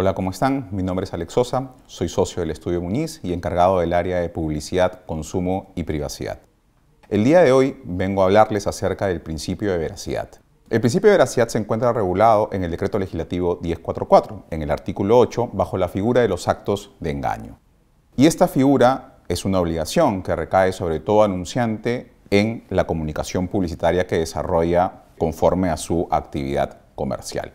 Hola, ¿cómo están? Mi nombre es Alex Sosa, soy socio del Estudio Muñiz y encargado del área de publicidad, consumo y privacidad. El día de hoy vengo a hablarles acerca del principio de veracidad. El principio de veracidad se encuentra regulado en el Decreto Legislativo 1044, en el artículo 8, bajo la figura de los actos de engaño. Y esta figura es una obligación que recae sobre todo anunciante en la comunicación publicitaria que desarrolla conforme a su actividad comercial.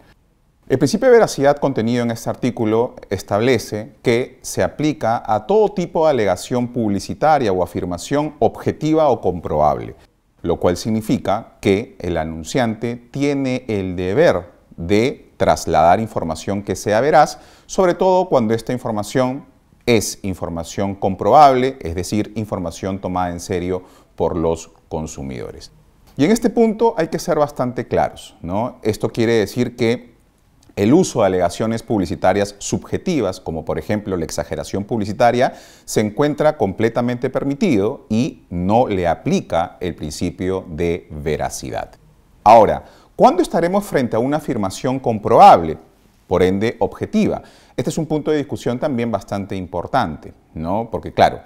El principio de veracidad contenido en este artículo establece que se aplica a todo tipo de alegación publicitaria o afirmación objetiva o comprobable, lo cual significa que el anunciante tiene el deber de trasladar información que sea veraz, sobre todo cuando esta información es información comprobable, es decir, información tomada en serio por los consumidores. Y en este punto hay que ser bastante claros, ¿no? Esto quiere decir que el uso de alegaciones publicitarias subjetivas, como por ejemplo la exageración publicitaria, se encuentra completamente permitido y no le aplica el principio de veracidad. Ahora, ¿cuándo estaremos frente a una afirmación comprobable? por ende objetiva. Este es un punto de discusión también bastante importante, ¿no? Porque claro,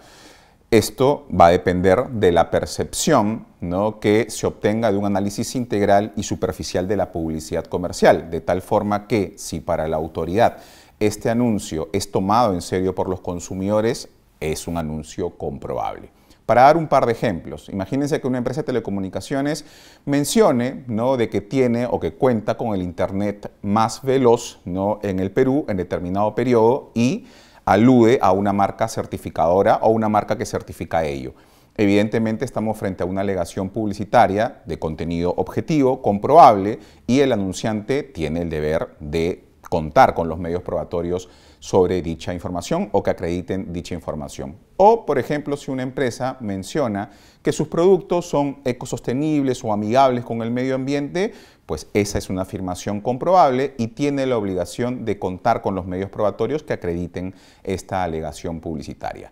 esto va a depender de la percepción ¿no? que se obtenga de un análisis integral y superficial de la publicidad comercial, de tal forma que si para la autoridad este anuncio es tomado en serio por los consumidores, es un anuncio comprobable. Para dar un par de ejemplos, imagínense que una empresa de telecomunicaciones mencione ¿no? de que tiene o que cuenta con el Internet más veloz ¿no? en el Perú en determinado periodo y alude a una marca certificadora o una marca que certifica ello. Evidentemente estamos frente a una alegación publicitaria de contenido objetivo, comprobable, y el anunciante tiene el deber de contar con los medios probatorios sobre dicha información o que acrediten dicha información. O, por ejemplo, si una empresa menciona que sus productos son ecosostenibles o amigables con el medio ambiente, pues esa es una afirmación comprobable y tiene la obligación de contar con los medios probatorios que acrediten esta alegación publicitaria.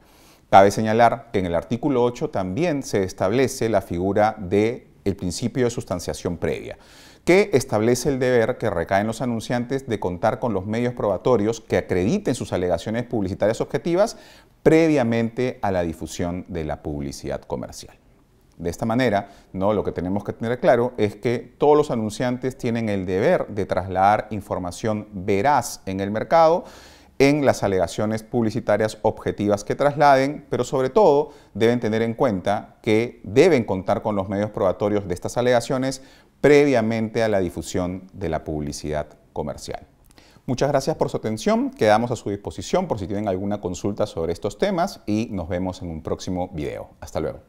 Cabe señalar que en el artículo 8 también se establece la figura de el principio de sustanciación previa que establece el deber que recae en los anunciantes de contar con los medios probatorios que acrediten sus alegaciones publicitarias objetivas previamente a la difusión de la publicidad comercial. De esta manera, ¿no? lo que tenemos que tener claro es que todos los anunciantes tienen el deber de trasladar información veraz en el mercado en las alegaciones publicitarias objetivas que trasladen, pero sobre todo deben tener en cuenta que deben contar con los medios probatorios de estas alegaciones previamente a la difusión de la publicidad comercial. Muchas gracias por su atención, quedamos a su disposición por si tienen alguna consulta sobre estos temas y nos vemos en un próximo video. Hasta luego.